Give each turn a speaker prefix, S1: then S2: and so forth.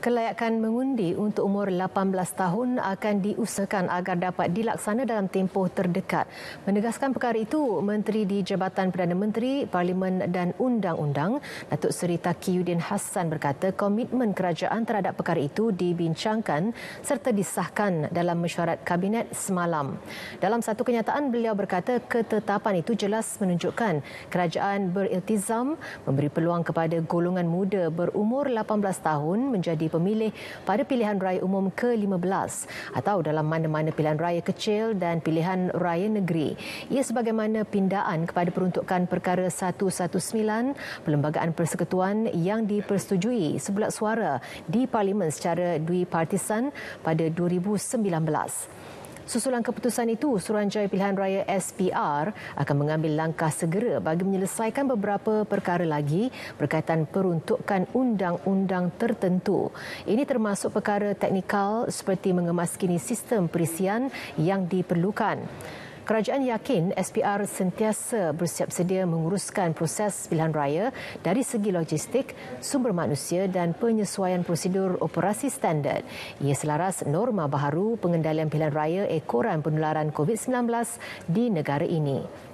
S1: Kelayakan mengundi untuk umur 18 tahun akan diusahakan agar dapat dilaksana dalam tempoh terdekat. Menegaskan perkara itu, Menteri di Jabatan Perdana Menteri, Parlimen dan Undang-Undang, Datuk Seri Taki Yudin Hassan berkata komitmen kerajaan terhadap perkara itu dibincangkan serta disahkan dalam mesyuarat Kabinet semalam. Dalam satu kenyataan, beliau berkata ketetapan itu jelas menunjukkan kerajaan beriltizam memberi peluang kepada golongan muda berumur 18 tahun menjadi pemilih pada pilihan raya umum ke-15 atau dalam mana-mana pilihan raya kecil dan pilihan raya negeri. Ia sebagaimana pindaan kepada peruntukan perkara 119 Perlembagaan Persekutuan yang dipersetujui sebulat suara di Parlimen secara dui partisan pada 2019. Susulan keputusan itu, Suruhanjaya Pilihan Raya SPR akan mengambil langkah segera bagi menyelesaikan beberapa perkara lagi berkaitan peruntukan undang-undang tertentu. Ini termasuk perkara teknikal seperti mengemaskini sistem perisian yang diperlukan. Kerajaan yakin SPR sentiasa bersiap sedia menguruskan proses pilihan raya dari segi logistik, sumber manusia dan penyesuaian prosedur operasi standard. Ia selaras norma baharu pengendalian pilihan raya ekoran penularan COVID-19 di negara ini.